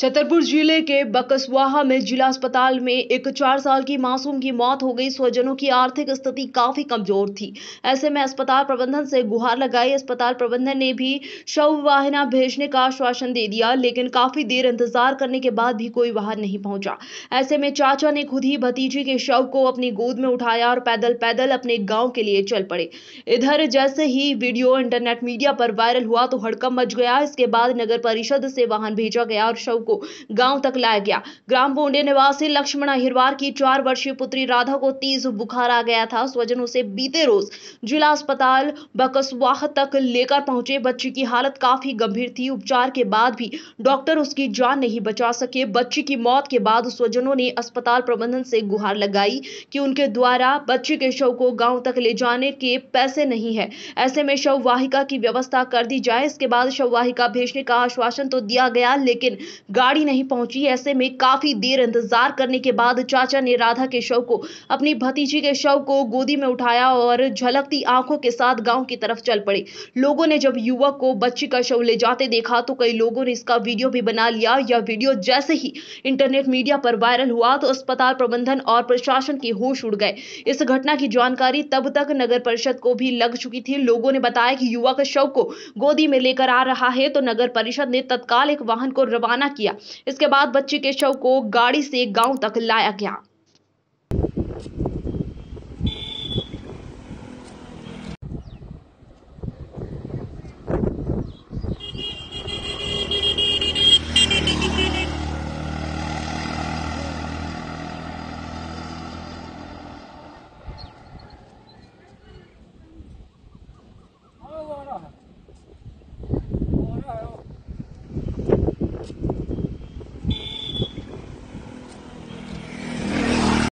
छतरपुर जिले के बकसवाहा में जिला अस्पताल में एक चार साल की मासूम की मौत हो गई स्वजनों की आर्थिक स्थिति काफी कमजोर थी ऐसे में अस्पताल प्रबंधन से गुहार लगाई अस्पताल प्रबंधन ने भी शव वाहना भेजने का आश्वासन दे दिया लेकिन काफी देर इंतजार करने के बाद भी कोई वाहन नहीं पहुंचा ऐसे में चाचा ने खुद ही भतीजी के शव को अपनी गोद में उठाया और पैदल पैदल अपने गाँव के लिए चल पड़े इधर जैसे ही वीडियो इंटरनेट मीडिया पर वायरल हुआ तो हड़कम मच गया इसके बाद नगर परिषद से वाहन भेजा गया और शव को गांव तक लाया गया ग्राम बोंडे निवासी लक्ष्मण अहिरवार की चार वर्षीय पुत्री राधा को तेज बुखार आ गया था स्वजन उसे बीते रोज जिला अस्पताल बकसवाह तक लेकर पहुंचे बच्ची की हालत काफी गंभीर थी उपचार के बाद भी डॉक्टर उसकी जान नहीं बचा सके बच्ची की मौत के बाद स्वजनों ने अस्पताल प्रबंधन से गुहार लगाई कि उनके द्वारा बच्ची के शव को गांव तक ले जाने के पैसे नहीं है ऐसे में शव वाहिका की व्यवस्था कर दी जाए इसके बाद शव वाहिका भेजने का आश्वासन तो दिया गया लेकिन गाड़ी नहीं पहुंची ऐसे में काफी देर इंतजार करने के बाद चाचा ने राधा के शव को अपनी भतीजी के शव को गोदी में उठाया और झलकती आंखों के साथ गांव की तरफ चल पड़े लोगों ने जब युवक को बच्ची का शव ले जाते देखा तो कई लोगों ने इसका वीडियो भी बना लिया यह वीडियो जैसे ही इंटरनेट मीडिया पर वायरल हुआ तो अस्पताल प्रबंधन और प्रशासन के होश उड़ गए इस घटना की जानकारी तब तक नगर परिषद को भी लग चुकी थी लोगों ने बताया कि युवक शव को गोदी में लेकर आ रहा है तो नगर परिषद ने तत्काल एक वाहन को रवाना किया किया इसके बाद बच्चे के शव को गाड़ी से गांव तक लाया गया